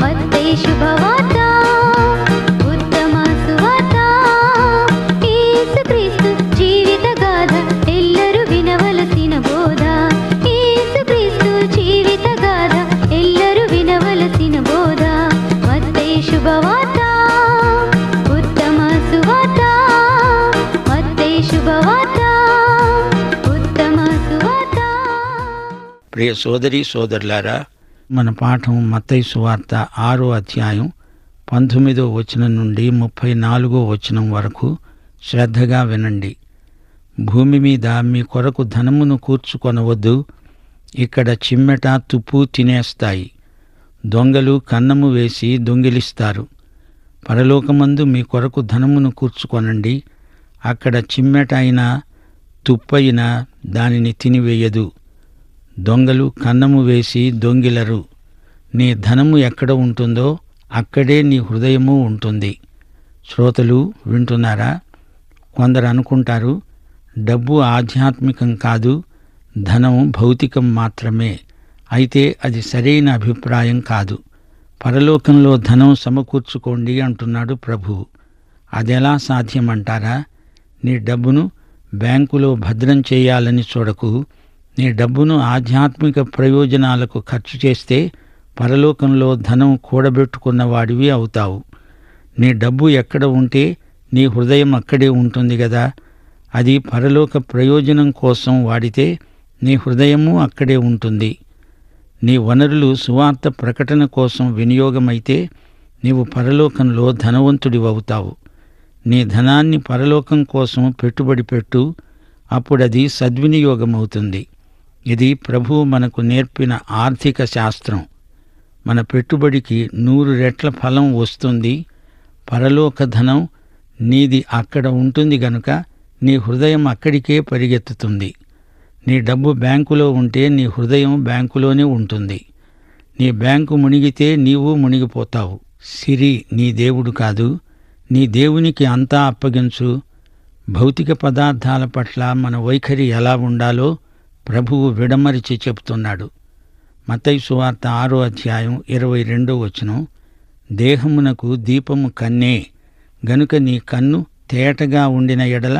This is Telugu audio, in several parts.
ಮತ್ತೆ ಶುಭವಾರ್ತ ಉತ್ತಮ ಸುವಾರ್ತ ಏಸು ಕ್ರಿಸ್ತು ಜೀವಿತ ಗಾಧ ಎಲ್ಲರೂ ವಿನವಲಸಿನ ಬೋಧ ಏಸು ಕ್ರಿಸ್ತು ಜೀವಿತ ಗಾಧ ಎಲ್ಲರೂ ವಿನವಲಸಿನ ಬೋಧ ಮತ್ತೆ ಶುಭವಾರ್ತ ಉತ್ತಮ ಸುವಾರ್ತ ಮತ್ತೆ ಶುಭವಾರ್ತ ಉತ್ತಮ ಸುವಾರ್ತ ಪ್ರಿಯ సోదరి సోదరులారా మన పాఠం మతైసు సువార్త ఆరో అధ్యాయం పంతొమ్మిదో వచనం నుండి ముప్పై నాలుగో వచనం వరకు శ్రద్ధగా వినండి భూమి మీద మీ కొరకు ధనమును కూర్చుకొనవద్దు ఇక్కడ చిమ్మెట తుప్పు తినేస్తాయి దొంగలు కన్నము వేసి దొంగిలిస్తారు పరలోకమందు మీ కొరకు ధనమును కూర్చుకొనండి అక్కడ చిమ్మెట అయినా తుప్పైనా దానిని తినివేయదు దొంగలు కన్నము వేసి దొంగిలరు నీ ధనము ఎక్కడ ఉంటుందో అక్కడే నీ హృదయము ఉంటుంది శ్రోతలు వింటున్నారా కొందరు అనుకుంటారు డబ్బు ఆధ్యాత్మికం కాదు ధనం భౌతికం మాత్రమే అయితే అది సరైన అభిప్రాయం కాదు పరలోకంలో ధనం సమకూర్చుకోండి అంటున్నాడు ప్రభు అదెలా సాధ్యమంటారా నీ డబ్బును బ్యాంకులో భద్రం చేయాలని చూడకు నీ డబ్బును ఆధ్యాత్మిక ప్రయోజనాలకు ఖర్చు చేస్తే పరలోకంలో ధనం కూడబెట్టుకున్న వాడివి అవుతావు నీ డబ్బు ఎక్కడ ఉంటే నీ హృదయం అక్కడే ఉంటుంది కదా అది పరలోక ప్రయోజనం కోసం వాడితే నీ హృదయము అక్కడే ఉంటుంది నీ వనరులు సువార్త ప్రకటన కోసం వినియోగమైతే నీవు పరలోకంలో ధనవంతుడివవుతావు నీ ధనాన్ని పరలోకం కోసం పెట్టుబడి పెట్టు అప్పుడది సద్వినియోగమవుతుంది ఇది ప్రభువు మనకు నేర్పిన ఆర్థిక శాస్త్రం మన పెట్టుబడికి నూరు రెట్ల ఫలం వస్తుంది పరలోక ధనం నీది అక్కడ ఉంటుంది గనుక నీ హృదయం అక్కడికే పరిగెత్తుతుంది నీ డబ్బు బ్యాంకులో ఉంటే నీ హృదయం బ్యాంకులోనే ఉంటుంది నీ బ్యాంకు మునిగితే నీవు మునిగిపోతావు సిరి నీ దేవుడు కాదు నీ దేవునికి అంతా అప్పగించు భౌతిక పదార్థాల పట్ల మన వైఖరి ఎలా ఉండాలో ప్రభువు విడమరిచి చెప్తున్నాడు మతై సువార్త ఆరో అధ్యాయం ఇరవై రెండో వచనం దేహమునకు దీపము కన్నే గనుక నీ కన్ను తేటగా ఉండిన ఎడల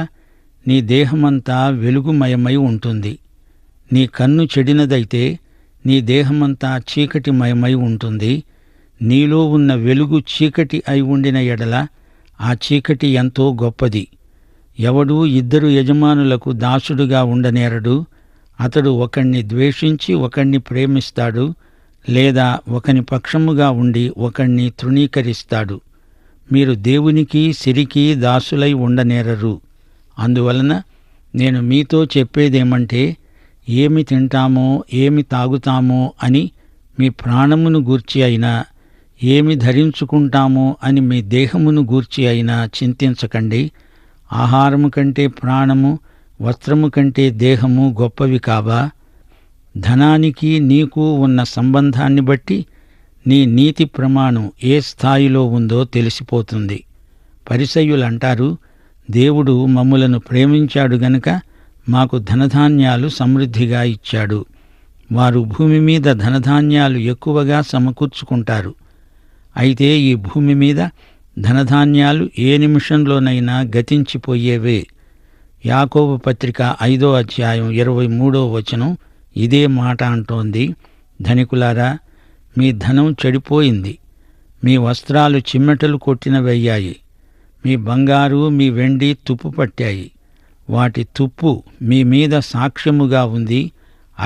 నీ దేహమంతా వెలుగుమయమై ఉంటుంది నీ కన్ను చెడినదైతే నీ దేహమంతా చీకటిమయమై ఉంటుంది నీలో ఉన్న వెలుగు చీకటి అయి ఉండిన ఎడల ఆ చీకటి ఎంతో గొప్పది ఎవడూ ఇద్దరు యజమానులకు దాసుడుగా ఉండనేరడు అతడు ఒకణ్ణి ద్వేషించి ఒకణ్ణి ప్రేమిస్తాడు లేదా ఒకని పక్షముగా ఉండి ఒకణ్ణి తృణీకరిస్తాడు మీరు దేవునికి సిరికి దాసులై ఉండనేరరు అందువలన నేను మీతో చెప్పేదేమంటే ఏమి తింటామో ఏమి తాగుతామో అని మీ ప్రాణమును గూర్చి అయినా ఏమి ధరించుకుంటామో అని మీ దేహమును గూర్చి అయినా చింతించకండి ఆహారము కంటే ప్రాణము వస్త్రము కంటే దేహము గొప్పవి కావా ధనానికి నీకు ఉన్న సంబంధాన్ని బట్టి నీ నీతి ప్రమాణం ఏ స్థాయిలో ఉందో తెలిసిపోతుంది పరిసయ్యులంటారు దేవుడు మమ్ములను ప్రేమించాడు గనక మాకు ధనధాన్యాలు సమృద్ధిగా ఇచ్చాడు వారు భూమి మీద ధనధాన్యాలు ఎక్కువగా సమకూర్చుకుంటారు అయితే ఈ భూమి మీద ధనధాన్యాలు ఏ నిమిషంలోనైనా గతించిపోయేవే యాకోబు పత్రిక ఐదో అధ్యాయం ఇరవై మూడో వచనం ఇదే మాట అంటోంది ధనికులారా మీ ధనం చెడిపోయింది మీ వస్త్రాలు చిమ్మెటలు కొట్టినవయ్యాయి మీ బంగారు మీ వెండి తుప్పు పట్టాయి వాటి తుప్పు మీ మీద సాక్ష్యముగా ఉంది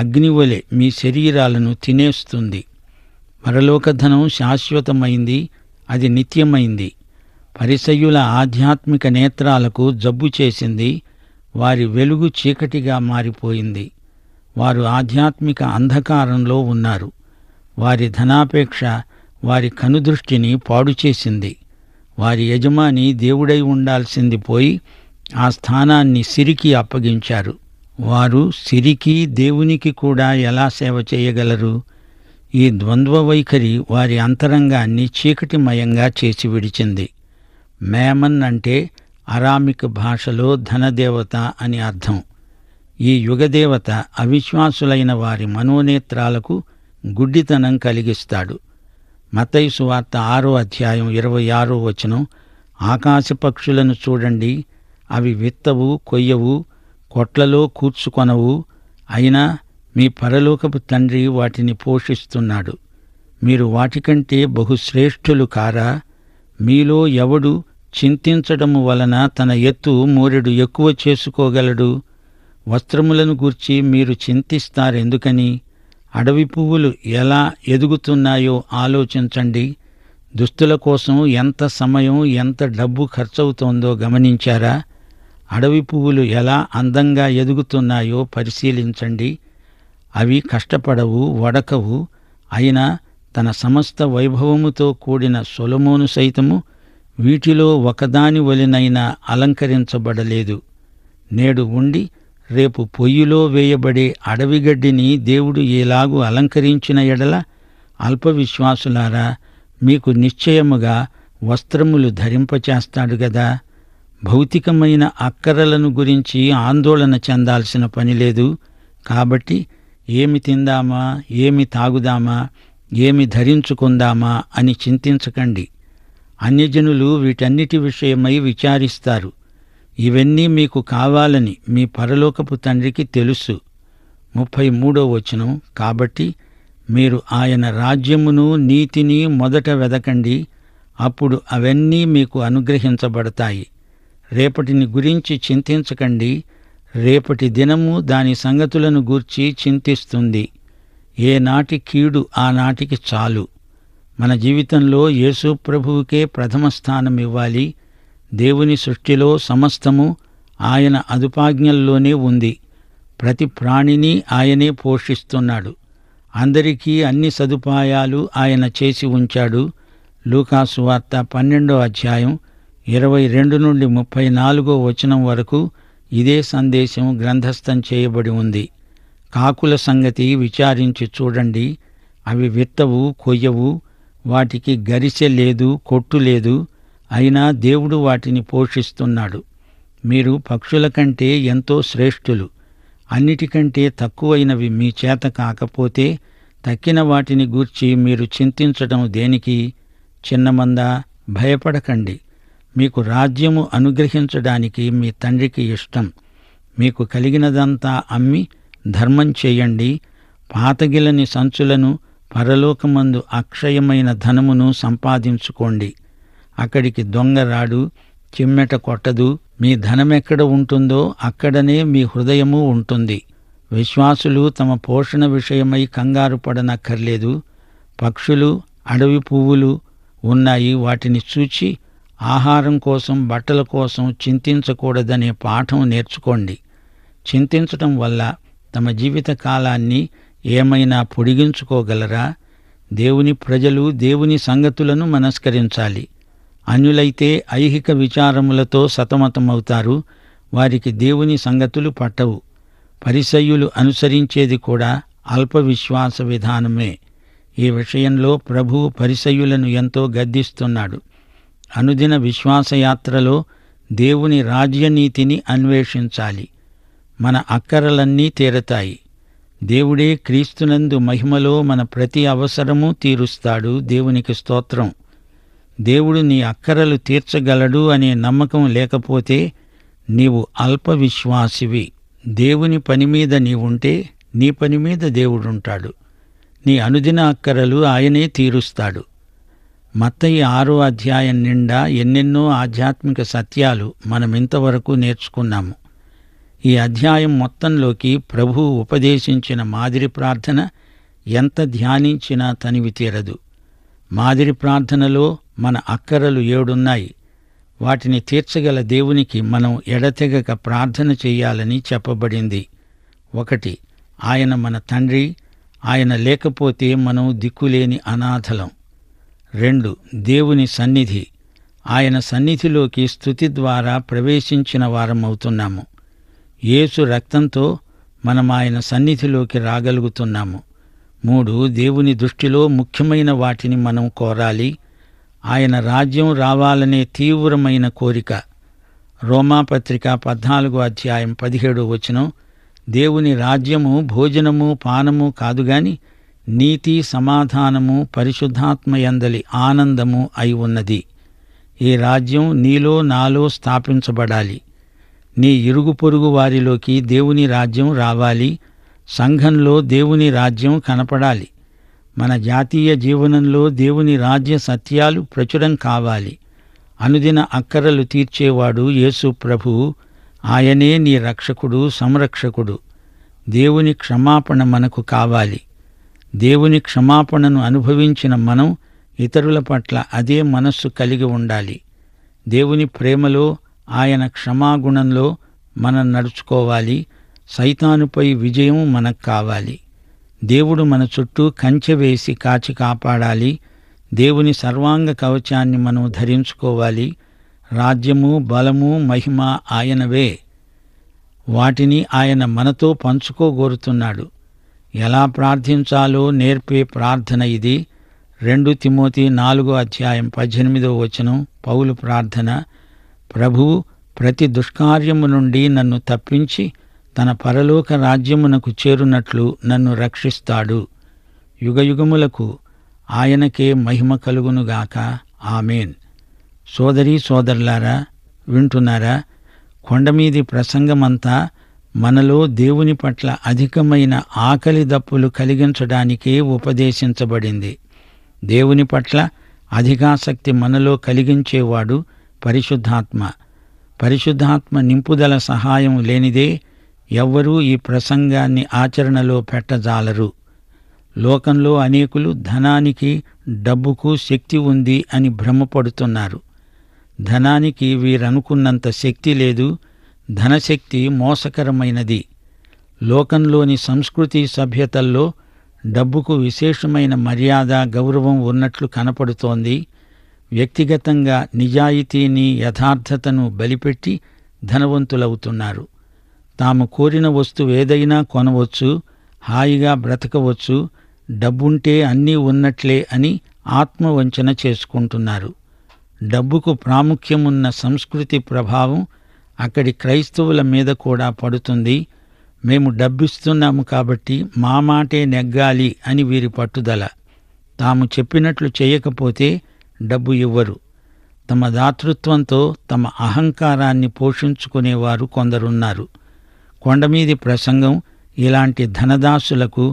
అగ్నివలె మీ శరీరాలను తినేస్తుంది మరలోకధనం శాశ్వతమైంది అది నిత్యమైంది పరిసయుల ఆధ్యాత్మిక నేత్రాలకు జబ్బు చేసింది వారి వెలుగు చీకటిగా మారిపోయింది వారు ఆధ్యాత్మిక అంధకారంలో ఉన్నారు వారి ధనాపేక్ష వారి కనుదృష్టిని పాడు చేసింది వారి యజమాని దేవుడై ఉండాల్సింది పోయి ఆ స్థానాన్ని సిరికి అప్పగించారు వారు సిరికి దేవునికి కూడా ఎలా సేవ చేయగలరు ఈ ద్వంద్వ వైఖరి వారి అంతరంగాన్ని చీకటిమయంగా చేసి విడిచింది మేమన్ అంటే అరామిక్ భాషలో ధనదేవత అని అర్థం ఈ యుగదేవత అవిశ్వాసులైన వారి మనోనేత్రాలకు గుడ్డితనం కలిగిస్తాడు మతైసు వార్త ఆరో అధ్యాయం ఇరవై ఆరో వచనం ఆకాశ పక్షులను చూడండి అవి విత్తవు కొయ్యవు కొట్లలో కూర్చుకొనవు అయినా మీ పరలోకపు తండ్రి వాటిని పోషిస్తున్నాడు మీరు వాటికంటే బహుశ్రేష్ఠులు కారా మీలో ఎవడు చింతించడము వలన తన ఎత్తు మూరెడు ఎక్కువ చేసుకోగలడు వస్త్రములను గూర్చి మీరు చింతిస్తారెందుకని అడవి పువ్వులు ఎలా ఎదుగుతున్నాయో ఆలోచించండి దుస్తుల కోసం ఎంత సమయం ఎంత డబ్బు ఖర్చవుతోందో గమనించారా అడవి పువ్వులు ఎలా అందంగా ఎదుగుతున్నాయో పరిశీలించండి అవి కష్టపడవు వడకవు అయినా తన సమస్త వైభవముతో కూడిన సొలమోను సైతము వీటిలో ఒకదాని వలినైనా అలంకరించబడలేదు నేడు ఉండి రేపు పొయ్యిలో వేయబడే అడవిగడ్డిని దేవుడు ఎలాగూ అలంకరించిన ఎడల అల్పవిశ్వాసులారా మీకు నిశ్చయముగా వస్త్రములు ధరింపచేస్తాడు గదా భౌతికమైన అక్కరలను గురించి ఆందోళన చెందాల్సిన పనిలేదు కాబట్టి ఏమి తిందామా ఏమి తాగుదామా ఏమి ధరించుకుందామా అని చింతించకండి అన్యజనులు వీటన్నిటి విషయమై విచారిస్తారు ఇవన్నీ మీకు కావాలని మీ పరలోకపు తండ్రికి తెలుసు ముప్పై మూడో వచనం కాబట్టి మీరు ఆయన రాజ్యమును నీతిని మొదట వెదకండి అప్పుడు అవన్నీ మీకు అనుగ్రహించబడతాయి రేపటిని గురించి చింతించకండి రేపటి దినము దాని సంగతులను గూర్చి చింతిస్తుంది ఏనాటి కీడు ఆనాటికి చాలు మన జీవితంలో యేసు ప్రభువుకే ప్రథమ స్థానం ఇవ్వాలి దేవుని సృష్టిలో సమస్తము ఆయన అదుపాజ్ఞల్లోనే ఉంది ప్రతి ప్రాణిని ఆయనే పోషిస్తున్నాడు అందరికీ అన్ని సదుపాయాలు ఆయన చేసి ఉంచాడు లూకాసు వార్త పన్నెండో అధ్యాయం ఇరవై రెండు నుండి ముప్పై నాలుగో వచనం వరకు ఇదే సందేశం గ్రంథస్థం చేయబడి ఉంది కాకుల సంగతి విచారించి చూడండి అవి విత్తవు కొయ్యవు వాటికి గరిసె లేదు కొట్టు లేదు అయినా దేవుడు వాటిని పోషిస్తున్నాడు మీరు పక్షుల కంటే ఎంతో శ్రేష్ఠులు అన్నిటికంటే తక్కువైనవి మీ చేత కాకపోతే తక్కిన వాటిని గూర్చి మీరు చింతించటం దేనికి చిన్నమందా భయపడకండి మీకు రాజ్యము అనుగ్రహించడానికి మీ తండ్రికి ఇష్టం మీకు కలిగినదంతా అమ్మి ధర్మం చేయండి పాతగిలని సంచులను పరలోకమందు అక్షయమైన ధనమును సంపాదించుకోండి అక్కడికి దొంగ రాడు చిమ్మెట కొట్టదు మీ ధనమెక్కడ ఉంటుందో అక్కడనే మీ హృదయము ఉంటుంది విశ్వాసులు తమ పోషణ విషయమై కంగారు పడనక్కర్లేదు పక్షులు అడవి పువ్వులు ఉన్నాయి వాటిని చూచి ఆహారం కోసం బట్టల కోసం చింతించకూడదనే పాఠం నేర్చుకోండి చింతించటం వల్ల తమ జీవిత కాలాన్ని ఏమైనా పొడిగించుకోగలరా దేవుని ప్రజలు దేవుని సంగతులను మనస్కరించాలి అన్యులైతే ఐహిక విచారములతో సతమతమవుతారు వారికి దేవుని సంగతులు పట్టవు పరిసయ్యులు అనుసరించేది కూడా అల్ప విశ్వాస విధానమే ఈ విషయంలో ప్రభువు పరిసయ్యులను ఎంతో గద్దిస్తున్నాడు అనుదిన విశ్వాసయాత్రలో దేవుని రాజ్యనీతిని అన్వేషించాలి మన అక్కరలన్నీ తీరతాయి దేవుడే క్రీస్తునందు మహిమలో మన ప్రతి అవసరము తీరుస్తాడు దేవునికి స్తోత్రం దేవుడు నీ అక్కరలు తీర్చగలడు అనే నమ్మకం లేకపోతే నీవు అల్ప విశ్వాసివి దేవుని పని మీద నీవుంటే నీ పని మీద దేవుడుంటాడు నీ అనుదిన అక్కరలు ఆయనే తీరుస్తాడు మత్తయి ఆరో అధ్యాయం నిండా ఎన్నెన్నో ఆధ్యాత్మిక సత్యాలు మనమింతవరకు నేర్చుకున్నాము ఈ అధ్యాయం మొత్తంలోకి ప్రభువు ఉపదేశించిన మాదిరి ప్రార్థన ఎంత ధ్యానించినా తనివి తీరదు మాదిరి ప్రార్థనలో మన అక్కరలు ఏడున్నాయి వాటిని తీర్చగల దేవునికి మనం ఎడతెగక ప్రార్థన చెయ్యాలని చెప్పబడింది ఒకటి ఆయన మన తండ్రి ఆయన లేకపోతే మనం దిక్కులేని అనాథలం రెండు దేవుని సన్నిధి ఆయన సన్నిధిలోకి స్థుతి ద్వారా ప్రవేశించిన వారమవుతున్నాము యేసు రక్తంతో మనం ఆయన సన్నిధిలోకి రాగలుగుతున్నాము మూడు దేవుని దృష్టిలో ముఖ్యమైన వాటిని మనం కోరాలి ఆయన రాజ్యం రావాలనే తీవ్రమైన కోరిక రోమాపత్రిక పద్నాలుగో అధ్యాయం పదిహేడు వచనం దేవుని రాజ్యము భోజనము పానము కాదుగాని నీతి సమాధానము పరిశుద్ధాత్మయందలి ఆనందము అయి ఉన్నది ఈ రాజ్యం నీలో నాలో స్థాపించబడాలి నీ ఇరుగు పొరుగు వారిలోకి దేవుని రాజ్యం రావాలి సంఘంలో దేవుని రాజ్యం కనపడాలి మన జాతీయ జీవనంలో దేవుని రాజ్య సత్యాలు ప్రచురం కావాలి అనుదిన అక్కరలు తీర్చేవాడు యేసు ప్రభు ఆయనే నీ రక్షకుడు సంరక్షకుడు దేవుని క్షమాపణ మనకు కావాలి దేవుని క్షమాపణను అనుభవించిన మనం ఇతరుల పట్ల అదే మనస్సు కలిగి ఉండాలి దేవుని ప్రేమలో ఆయన క్షమాగుణంలో మనం నడుచుకోవాలి సైతానుపై విజయం మనకు కావాలి దేవుడు మన చుట్టూ కంచె వేసి కాచి కాపాడాలి దేవుని సర్వాంగ కవచాన్ని మనం ధరించుకోవాలి రాజ్యము బలము మహిమ ఆయనవే వాటిని ఆయన మనతో పంచుకోగోరుతున్నాడు ఎలా ప్రార్థించాలో నేర్పే ప్రార్థన ఇది రెండు తిమోతి నాలుగో అధ్యాయం పద్దెనిమిదో వచనం పౌలు ప్రార్థన ప్రభువు ప్రతి దుష్కార్యము నుండి నన్ను తప్పించి తన పరలోక రాజ్యమునకు చేరునట్లు నన్ను రక్షిస్తాడు యుగయుగములకు ఆయనకే మహిమ కలుగునుగాక ఆమెన్ సోదరీ సోదరులారా వింటున్నారా కొండమీది ప్రసంగమంతా మనలో దేవుని పట్ల అధికమైన ఆకలి దప్పులు కలిగించడానికే ఉపదేశించబడింది దేవుని పట్ల అధికాసక్తి మనలో కలిగించేవాడు పరిశుద్ధాత్మ పరిశుద్ధాత్మ నింపుదల సహాయం లేనిదే ఎవ్వరూ ఈ ప్రసంగాన్ని ఆచరణలో పెట్టజాలరు లోకంలో అనేకులు ధనానికి డబ్బుకు శక్తి ఉంది అని భ్రమపడుతున్నారు ధనానికి వీరనుకున్నంత శక్తి లేదు ధనశక్తి మోసకరమైనది లోకంలోని సంస్కృతి సభ్యతల్లో డబ్బుకు విశేషమైన మర్యాద గౌరవం ఉన్నట్లు కనపడుతోంది వ్యక్తిగతంగా నిజాయితీని యథార్థతను బలిపెట్టి ధనవంతులవుతున్నారు తాము కోరిన వస్తువేదైనా కొనవచ్చు హాయిగా బ్రతకవచ్చు డబ్బుంటే అన్నీ ఉన్నట్లే అని ఆత్మవంచన చేసుకుంటున్నారు డబ్బుకు ప్రాముఖ్యమున్న సంస్కృతి ప్రభావం అక్కడి క్రైస్తవుల మీద కూడా పడుతుంది మేము డబ్బిస్తున్నాము కాబట్టి మా మాటే నెగ్గాలి అని వీరి పట్టుదల తాము చెప్పినట్లు చేయకపోతే డబ్బు ఇవ్వరు తమ దాతృత్వంతో తమ అహంకారాన్ని పోషించుకునేవారు కొందరున్నారు కొండమీది ప్రసంగం ఇలాంటి ధనదాసులకు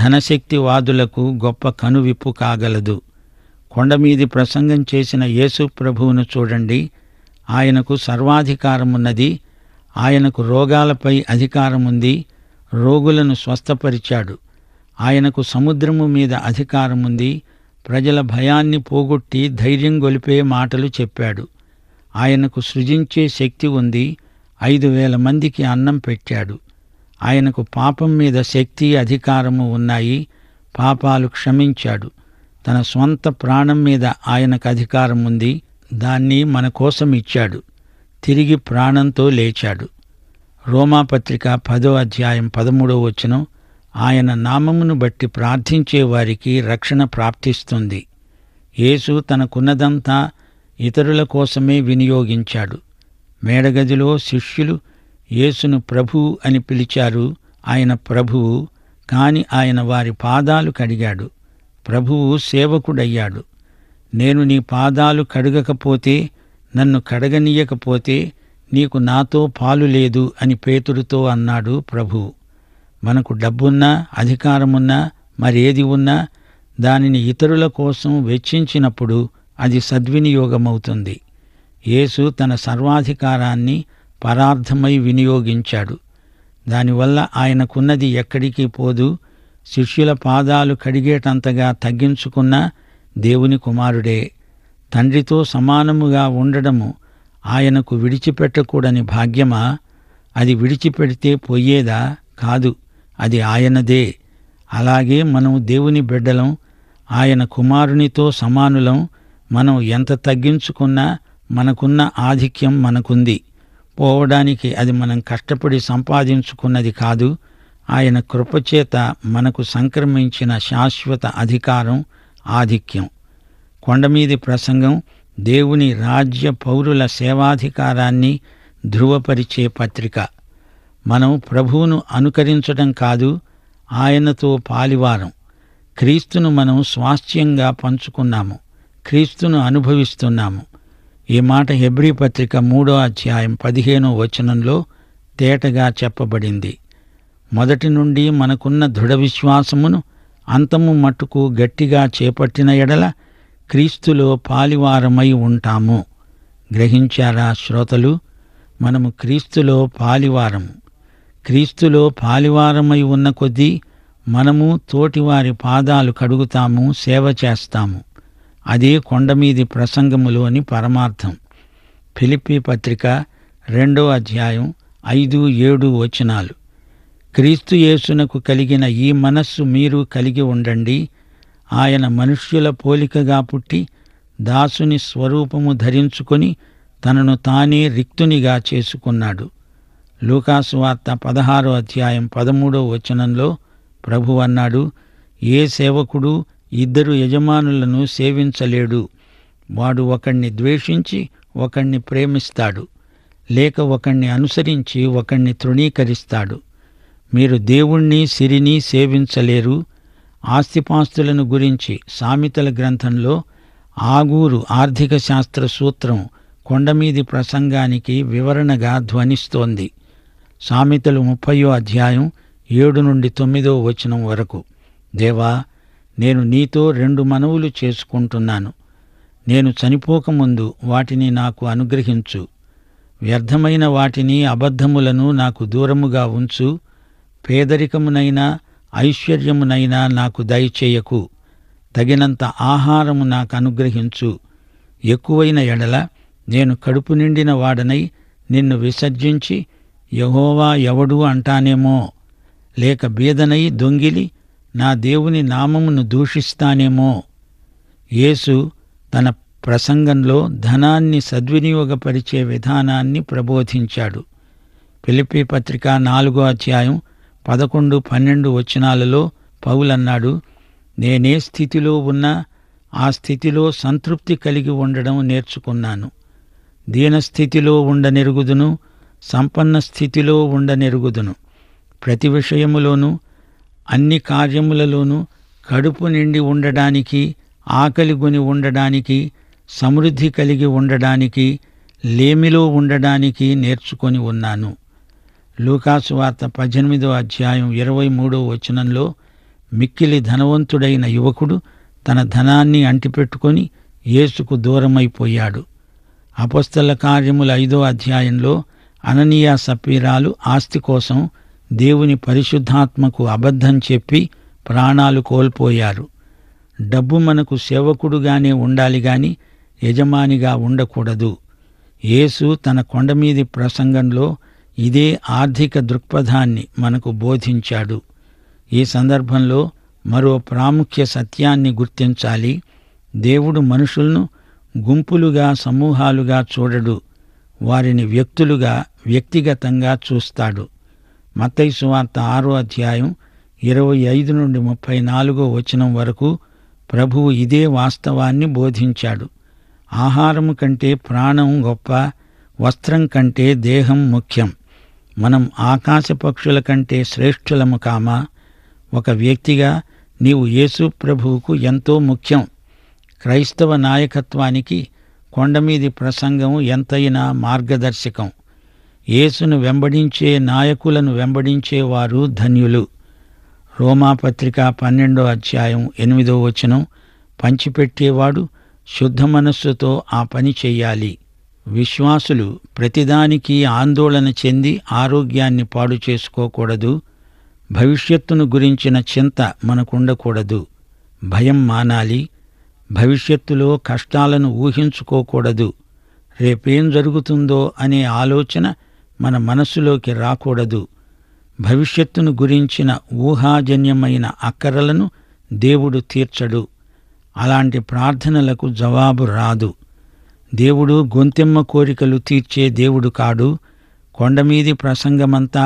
ధనశక్తివాదులకు గొప్ప కనువిప్పు కాగలదు కొండమీది ప్రసంగం చేసిన యేసు ప్రభువును చూడండి ఆయనకు సర్వాధికారమున్నది ఆయనకు రోగాలపై అధికారముంది రోగులను స్వస్థపరిచాడు ఆయనకు సముద్రము మీద అధికారముంది ప్రజల భయాన్ని పోగొట్టి ధైర్యం గొలిపే మాటలు చెప్పాడు ఆయనకు సృజించే శక్తి ఉంది ఐదు వేల మందికి అన్నం పెట్టాడు ఆయనకు పాపం మీద శక్తి అధికారము ఉన్నాయి పాపాలు క్షమించాడు తన స్వంత ప్రాణం మీద ఆయనకు అధికారం ఉంది దాన్ని మన కోసం ఇచ్చాడు తిరిగి ప్రాణంతో లేచాడు రోమాపత్రిక పదో అధ్యాయం పదమూడో వచనం ఆయన నామమును బట్టి ప్రార్థించేవారికి రక్షణ ప్రాప్తిస్తుంది యేసు తనకున్నదంతా ఇతరుల కోసమే వినియోగించాడు మేడగదిలో శిష్యులు యేసును ప్రభువు అని పిలిచారు ఆయన ప్రభువు కాని ఆయన వారి పాదాలు కడిగాడు ప్రభువు సేవకుడయ్యాడు నేను నీ పాదాలు కడగకపోతే నన్ను కడగనీయకపోతే నీకు నాతో పాలు లేదు అని పేతుడితో అన్నాడు ప్రభువు మనకు డబ్బున్నా అధికారమున్నా మరేది ఉన్నా దానిని ఇతరుల కోసం వెచ్చించినప్పుడు అది సద్వినియోగమవుతుంది యేసు తన సర్వాధికారాన్ని పరార్థమై వినియోగించాడు దానివల్ల ఆయనకున్నది ఎక్కడికి పోదు శిష్యుల పాదాలు కడిగేటంతగా తగ్గించుకున్న దేవుని కుమారుడే తండ్రితో సమానముగా ఉండడము ఆయనకు విడిచిపెట్టకూడని భాగ్యమా అది విడిచిపెడితే పోయేదా కాదు అది ఆయనదే అలాగే మనం దేవుని బిడ్డలం ఆయన కుమారునితో సమానులం మనం ఎంత తగ్గించుకున్నా మనకున్న ఆధిక్యం మనకుంది పోవడానికి అది మనం కష్టపడి సంపాదించుకున్నది కాదు ఆయన కృపచేత మనకు సంక్రమించిన శాశ్వత అధికారం ఆధిక్యం కొండమీది ప్రసంగం దేవుని రాజ్య పౌరుల సేవాధికారాన్ని ధృవపరిచే పత్రిక మనం ప్రభువును అనుకరించడం కాదు ఆయనతో పాలివారం క్రీస్తును మనం స్వాస్థ్యంగా పంచుకున్నాము క్రీస్తును అనుభవిస్తున్నాము ఈ మాట హెబ్రి పత్రిక మూడో అధ్యాయం పదిహేనో వచనంలో తేటగా చెప్పబడింది మొదటి నుండి మనకున్న దృఢ విశ్వాసమును అంతము మట్టుకు గట్టిగా చేపట్టిన ఎడల క్రీస్తులో పాలివారమై ఉంటాము గ్రహించారా శ్రోతలు మనము క్రీస్తులో పాలివారము క్రీస్తులో పాలివారమై ఉన్న కొద్దీ మనము తోటివారి పాదాలు కడుగుతాము సేవ చేస్తాము అదే కొండమీది ప్రసంగములోని పరమార్థం ఫిలిపి పత్రిక రెండో అధ్యాయం ఐదు ఏడు వచనాలు క్రీస్తు యేసునకు కలిగిన ఈ మనస్సు మీరు కలిగి ఉండండి ఆయన మనుష్యుల పోలికగా పుట్టి దాసుని స్వరూపము ధరించుకొని తనను తానే రిక్తునిగా చేసుకున్నాడు వార్త పదహారో అధ్యాయం పదమూడో వచనంలో ప్రభు అన్నాడు ఏ సేవకుడు ఇద్దరు యజమానులను సేవించలేడు వాడు ఒకణ్ణి ద్వేషించి ఒకణ్ణి ప్రేమిస్తాడు లేక ఒకణ్ణి అనుసరించి ఒకణ్ణి తృణీకరిస్తాడు మీరు దేవుణ్ణి సిరిని సేవించలేరు ఆస్తిపాస్తులను గురించి సామెతల గ్రంథంలో ఆగూరు ఆర్థిక శాస్త్ర సూత్రం కొండమీది ప్రసంగానికి వివరణగా ధ్వనిస్తోంది సామెతలు ముప్పయో అధ్యాయం ఏడు నుండి తొమ్మిదో వచనం వరకు దేవా నేను నీతో రెండు మనవులు చేసుకుంటున్నాను నేను చనిపోకముందు వాటిని నాకు అనుగ్రహించు వ్యర్థమైన వాటిని అబద్ధములను నాకు దూరముగా ఉంచు పేదరికమునైనా ఐశ్వర్యమునైనా నాకు దయచేయకు తగినంత ఆహారము నాకు అనుగ్రహించు ఎక్కువైన ఎడల నేను కడుపు నిండిన వాడనై నిన్ను విసర్జించి యహోవా ఎవడు అంటానేమో లేక బీదనై దొంగిలి నా దేవుని నామమును దూషిస్తానేమో యేసు తన ప్రసంగంలో ధనాన్ని సద్వినియోగపరిచే విధానాన్ని ప్రబోధించాడు పిలిపి పత్రిక నాలుగో అధ్యాయం పదకొండు పన్నెండు వచనాలలో పౌలన్నాడు నేనే స్థితిలో ఉన్నా ఆ స్థితిలో సంతృప్తి కలిగి ఉండడం నేర్చుకున్నాను దీనస్థితిలో ఉండనిరుగుదును సంపన్న స్థితిలో ఉండనెరుగుదును ప్రతి విషయములోనూ అన్ని కార్యములలోనూ కడుపు నిండి ఉండడానికి ఆకలిగొని ఉండడానికి సమృద్ధి కలిగి ఉండడానికి లేమిలో ఉండడానికి నేర్చుకొని ఉన్నాను లూకాసు వార్త పద్దెనిమిదో అధ్యాయం ఇరవై మూడో వచనంలో మిక్కిలి ధనవంతుడైన యువకుడు తన ధనాన్ని అంటిపెట్టుకొని యేసుకు దూరమైపోయాడు అపస్తల కార్యముల ఐదో అధ్యాయంలో అననీయ సపీరాలు ఆస్తి కోసం దేవుని పరిశుద్ధాత్మకు అబద్ధం చెప్పి ప్రాణాలు కోల్పోయారు డబ్బు మనకు సేవకుడుగానే ఉండాలి గాని యజమానిగా ఉండకూడదు యేసు తన కొండమీది ప్రసంగంలో ఇదే ఆర్థిక దృక్పథాన్ని మనకు బోధించాడు ఈ సందర్భంలో మరో ప్రాముఖ్య సత్యాన్ని గుర్తించాలి దేవుడు మనుషులను గుంపులుగా సమూహాలుగా చూడడు వారిని వ్యక్తులుగా వ్యక్తిగతంగా చూస్తాడు మత్తయి సువార్త ఆరో అధ్యాయం ఇరవై ఐదు నుండి ముప్పై నాలుగో వచనం వరకు ప్రభువు ఇదే వాస్తవాన్ని బోధించాడు ఆహారము కంటే ప్రాణం గొప్ప వస్త్రం కంటే దేహం ముఖ్యం మనం ఆకాశ పక్షుల కంటే శ్రేష్ఠులము కామా ఒక వ్యక్తిగా నీవు యేసు ప్రభువుకు ఎంతో ముఖ్యం క్రైస్తవ నాయకత్వానికి కొండమీది ప్రసంగం ఎంతైనా మార్గదర్శకం యేసును వెంబడించే నాయకులను వెంబడించేవారు ధన్యులు రోమాపత్రిక పన్నెండో అధ్యాయం ఎనిమిదో వచనం పంచిపెట్టేవాడు శుద్ధ మనస్సుతో ఆ పని చెయ్యాలి విశ్వాసులు ప్రతిదానికి ఆందోళన చెంది ఆరోగ్యాన్ని పాడు చేసుకోకూడదు భవిష్యత్తును గురించిన చింత మనకుండకూడదు భయం మానాలి భవిష్యత్తులో కష్టాలను ఊహించుకోకూడదు రేపేం జరుగుతుందో అనే ఆలోచన మన మనస్సులోకి రాకూడదు భవిష్యత్తును గురించిన ఊహాజన్యమైన అక్కరలను దేవుడు తీర్చడు అలాంటి ప్రార్థనలకు జవాబు రాదు దేవుడు గొంతెమ్మ కోరికలు తీర్చే దేవుడు కాడు కొండమీది ప్రసంగమంతా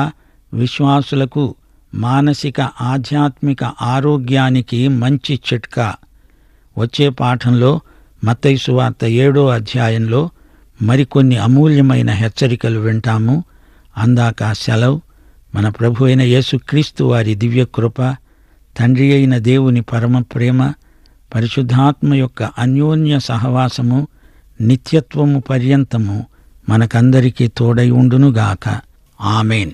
విశ్వాసులకు మానసిక ఆధ్యాత్మిక ఆరోగ్యానికి మంచి చిట్కా వచ్చే పాఠంలో మతై ఏడో అధ్యాయంలో మరికొన్ని అమూల్యమైన హెచ్చరికలు వింటాము అందాక సెలవు మన ప్రభు అయిన యేసుక్రీస్తు వారి దివ్యకృప తండ్రి అయిన దేవుని పరమ ప్రేమ పరిశుద్ధాత్మ యొక్క అన్యోన్య సహవాసము నిత్యత్వము పర్యంతము మనకందరికీ తోడై ఉండునుగాక ఆమెన్